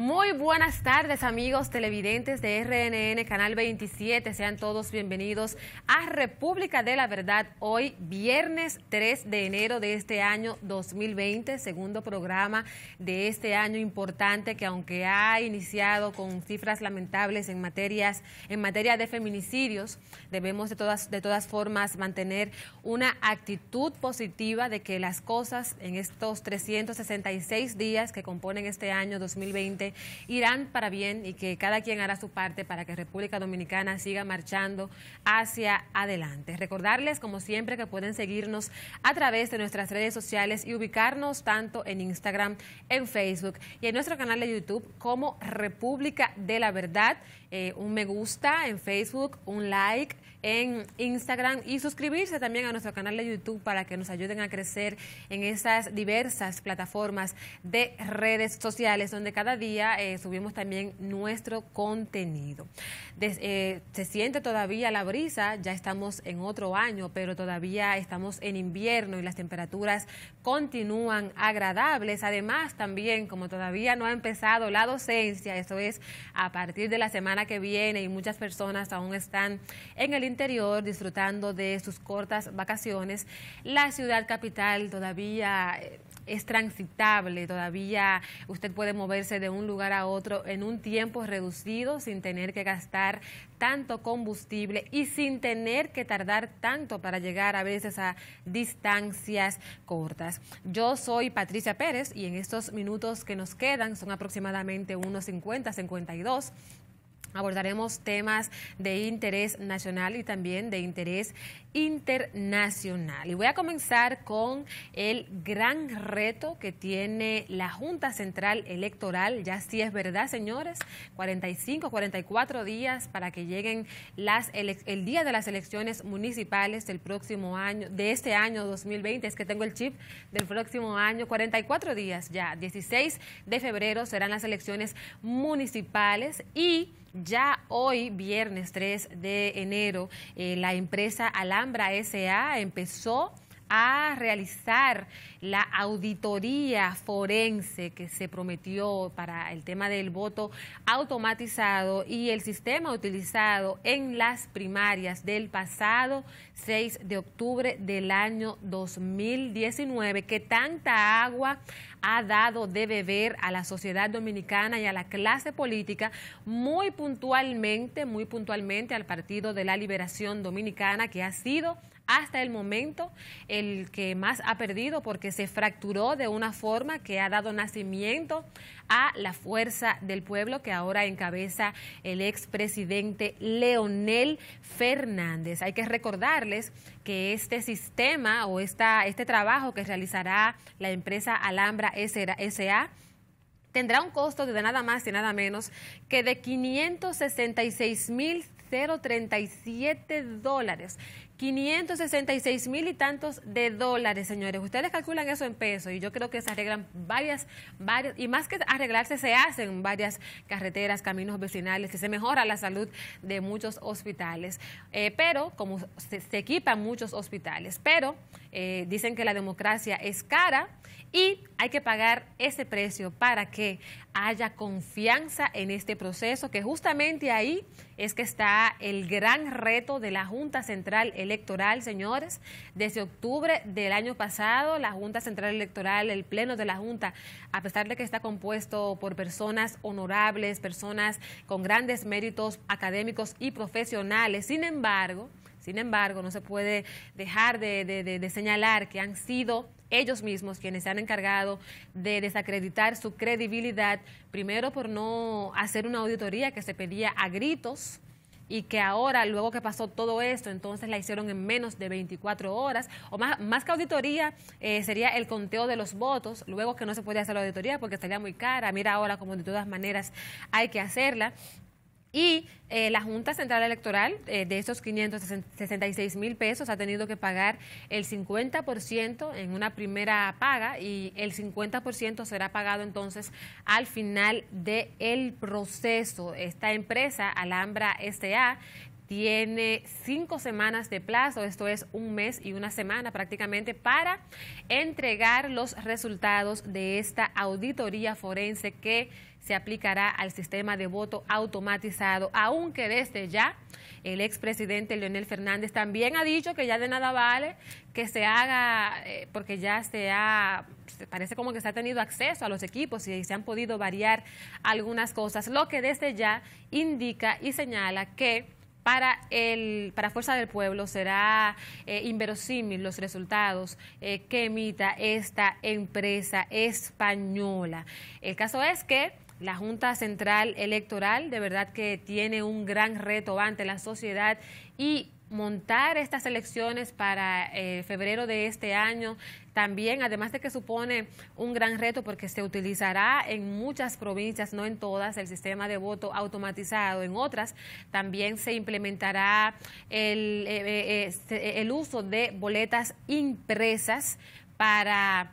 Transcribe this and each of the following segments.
Muy buenas tardes amigos televidentes de RNN Canal 27, sean todos bienvenidos a República de la Verdad, hoy viernes 3 de enero de este año 2020, segundo programa de este año importante que aunque ha iniciado con cifras lamentables en materias en materia de feminicidios, debemos de todas de todas formas mantener una actitud positiva de que las cosas en estos 366 días que componen este año 2020 irán para bien y que cada quien hará su parte para que República Dominicana siga marchando hacia adelante. Recordarles, como siempre, que pueden seguirnos a través de nuestras redes sociales y ubicarnos tanto en Instagram, en Facebook y en nuestro canal de YouTube como República de la Verdad. Eh, un me gusta en Facebook, un like en Instagram y suscribirse también a nuestro canal de YouTube para que nos ayuden a crecer en esas diversas plataformas de redes sociales donde cada día eh, subimos también nuestro contenido. Eh, se siente todavía la brisa, ya estamos en otro año, pero todavía estamos en invierno y las temperaturas continúan agradables. Además, también, como todavía no ha empezado la docencia, eso es a partir de la semana que viene y muchas personas aún están en el interior disfrutando de sus cortas vacaciones, la ciudad capital todavía... Eh, es transitable, todavía usted puede moverse de un lugar a otro en un tiempo reducido sin tener que gastar tanto combustible y sin tener que tardar tanto para llegar a veces a distancias cortas. Yo soy Patricia Pérez y en estos minutos que nos quedan, son aproximadamente unos 50, 52, Abordaremos temas de interés nacional y también de interés internacional. Y voy a comenzar con el gran reto que tiene la Junta Central Electoral. Ya sí es verdad, señores, 45, 44 días para que lleguen las el día de las elecciones municipales del próximo año, de este año 2020. Es que tengo el chip del próximo año. 44 días ya. 16 de febrero serán las elecciones municipales y ya hoy, viernes 3 de enero, eh, la empresa Alhambra SA empezó a realizar la auditoría forense que se prometió para el tema del voto automatizado y el sistema utilizado en las primarias del pasado 6 de octubre del año 2019, que tanta agua ha dado de beber a la sociedad dominicana y a la clase política, muy puntualmente, muy puntualmente al Partido de la Liberación Dominicana, que ha sido hasta el momento el que más ha perdido porque se fracturó de una forma que ha dado nacimiento a la fuerza del pueblo que ahora encabeza el expresidente Leonel Fernández. Hay que recordarles que este sistema o este trabajo que realizará la empresa Alhambra SA tendrá un costo de nada más y nada menos que de 566.037 dólares 566 mil y tantos de dólares, señores. Ustedes calculan eso en pesos y yo creo que se arreglan varias, varias, y más que arreglarse, se hacen varias carreteras, caminos vecinales, que se mejora la salud de muchos hospitales. Eh, pero, como se, equipan muchos hospitales, pero eh, dicen que la democracia es cara y hay que pagar ese precio para que haya confianza en este proceso, que justamente ahí es que está el gran reto de la Junta Central Electoral, señores. Desde octubre del año pasado, la Junta Central Electoral, el Pleno de la Junta, a pesar de que está compuesto por personas honorables, personas con grandes méritos académicos y profesionales, sin embargo, sin embargo, no se puede dejar de, de señalar que han sido ellos mismos quienes se han encargado de desacreditar su credibilidad, primero por no hacer una auditoría que se pedía a gritos, y que ahora, luego que pasó todo esto, entonces la hicieron en menos de 24 horas, o más, más que auditoría, eh, sería el conteo de los votos, luego que no se puede hacer la auditoría porque estaría muy cara, mira ahora como de todas maneras hay que hacerla. Y eh, la Junta Central Electoral, eh, de esos 566 mil pesos, ha tenido que pagar el 50% en una primera paga y el 50% será pagado entonces al final del el proceso. Esta empresa, Alhambra S.A., tiene cinco semanas de plazo, esto es un mes y una semana prácticamente, para entregar los resultados de esta auditoría forense que se aplicará al sistema de voto automatizado, aunque desde ya el expresidente Leonel Fernández también ha dicho que ya de nada vale que se haga, eh, porque ya se ha, parece como que se ha tenido acceso a los equipos y se han podido variar algunas cosas, lo que desde ya indica y señala que para, el, para Fuerza del Pueblo será eh, inverosímil los resultados eh, que emita esta empresa española. El caso es que la Junta Central Electoral de verdad que tiene un gran reto ante la sociedad y montar estas elecciones para eh, febrero de este año también, además de que supone un gran reto porque se utilizará en muchas provincias, no en todas, el sistema de voto automatizado, en otras también se implementará el, eh, eh, el uso de boletas impresas para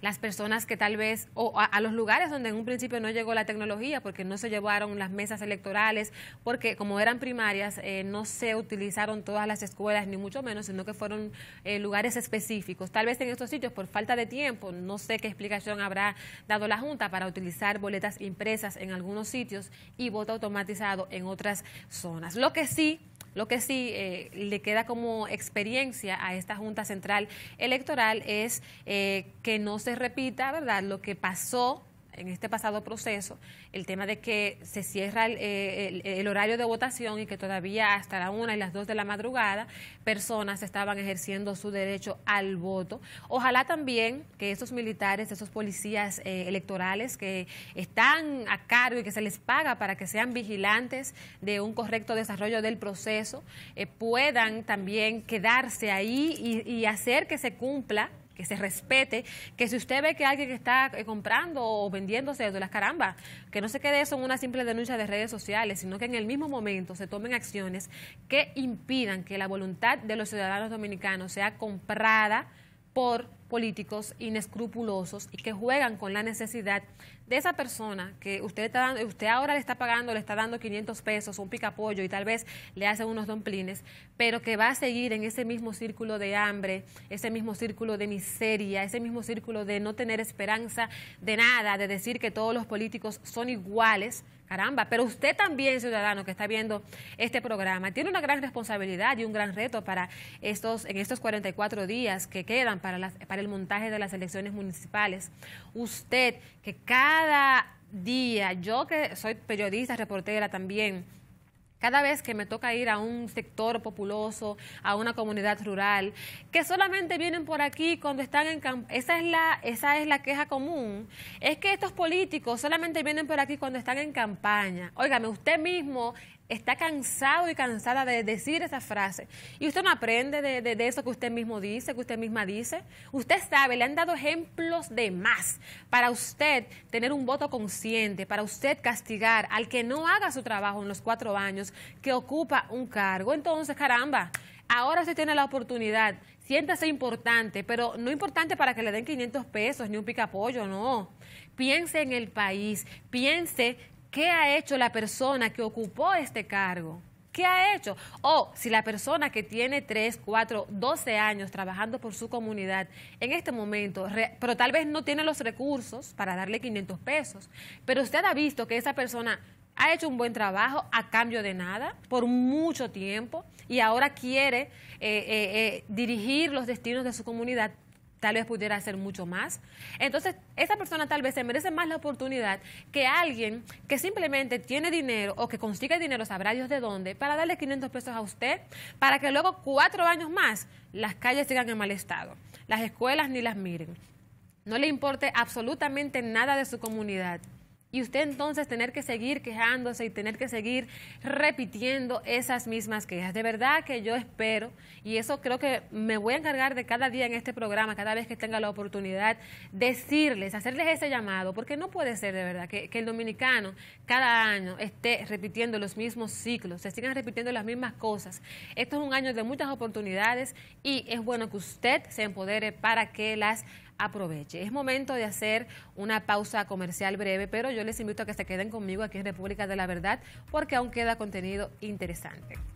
las personas que tal vez, o a, los lugares donde en un principio no llegó la tecnología, porque no se llevaron las mesas electorales, porque como eran primarias, eh, no se utilizaron todas las escuelas, ni mucho menos, sino que fueron eh, lugares específicos. Tal vez en estos sitios, por falta de tiempo, no sé qué explicación habrá dado la Junta para utilizar boletas impresas en algunos sitios y voto automatizado en otras zonas. Lo que sí lo que sí eh, le queda como experiencia a esta Junta Central Electoral es eh, que no se repita, ¿verdad?, lo que pasó en este pasado proceso el tema de que se cierra el, horario de votación y que todavía hasta la una y las dos de la madrugada personas estaban ejerciendo su derecho al voto. Ojalá también que esos militares, esos policías eh, electorales que están a cargo y que se les paga para que sean vigilantes de un correcto desarrollo del proceso, eh, puedan también quedarse ahí y hacer que se cumpla que se respete, que si usted ve que alguien que está eh, comprando o vendiéndose de las carambas, que no se quede eso en una simple denuncia de redes sociales, sino que en el mismo momento se tomen acciones que impidan que la voluntad de los ciudadanos dominicanos sea comprada por políticos inescrupulosos y que juegan con la necesidad de esa persona que usted está usted ahora le está pagando, le está dando 500 pesos, un picapollo y tal vez le hace unos domplines, pero que va a seguir en ese mismo círculo de hambre, ese mismo círculo de miseria, ese mismo círculo de no tener esperanza de nada, de decir que todos los políticos son iguales Caramba, pero usted también, ciudadano que está viendo este programa, tiene una gran responsabilidad y un gran reto para estos, en estos 44 días que quedan para, para el montaje de las elecciones municipales. Usted, que cada día, yo que soy periodista, reportera también, cada vez que me toca ir a un sector populoso, a una comunidad rural, que solamente vienen por aquí cuando están en campaña, esa es la esa es la queja común, es que estos políticos solamente vienen por aquí cuando están en campaña. Óigame, usted mismo está cansado y cansada de decir esa frase. Y usted no aprende de, eso que usted mismo dice, que usted misma dice. Usted sabe, le han dado ejemplos de más para usted tener un voto consciente, para usted castigar al que no haga su trabajo en los cuatro años que ocupa un cargo. Entonces, caramba. Ahora usted tiene la oportunidad, siéntase importante, pero no importante para que le den 500 pesos ni un picapollo, no. Piense en el país, piense ¿Qué ha hecho la persona que ocupó este cargo? ¿Qué ha hecho? O si la persona que tiene 3, 4, 12 años trabajando por su comunidad en este momento, pero tal vez no tiene los recursos para darle 500 pesos, pero usted ha visto que esa persona ha hecho un buen trabajo a cambio de nada por mucho tiempo y ahora quiere eh, eh, eh, dirigir los destinos de su comunidad tal vez pudiera hacer mucho más. Entonces, esa persona tal vez se merece más la oportunidad que alguien que simplemente tiene dinero o que consigue dinero, sabrá Dios de dónde, para darle 500 pesos a usted, para que luego cuatro años más las calles sigan en mal estado, las escuelas ni las miren. No le importe absolutamente nada de su comunidad y usted entonces tener que seguir quejándose y tener que seguir repitiendo esas mismas quejas. De verdad que yo espero, y eso creo que me voy a encargar de cada día en este programa, cada vez que tenga la oportunidad, decirles, hacerles ese llamado, porque no puede ser de verdad que, el dominicano cada año esté repitiendo los mismos ciclos, se sigan repitiendo las mismas cosas. Esto es un año de muchas oportunidades y es bueno que usted se empodere para que las aproveche. Es momento de hacer una pausa comercial breve, pero yo les invito a que se queden conmigo aquí en República de la Verdad porque aún queda contenido interesante.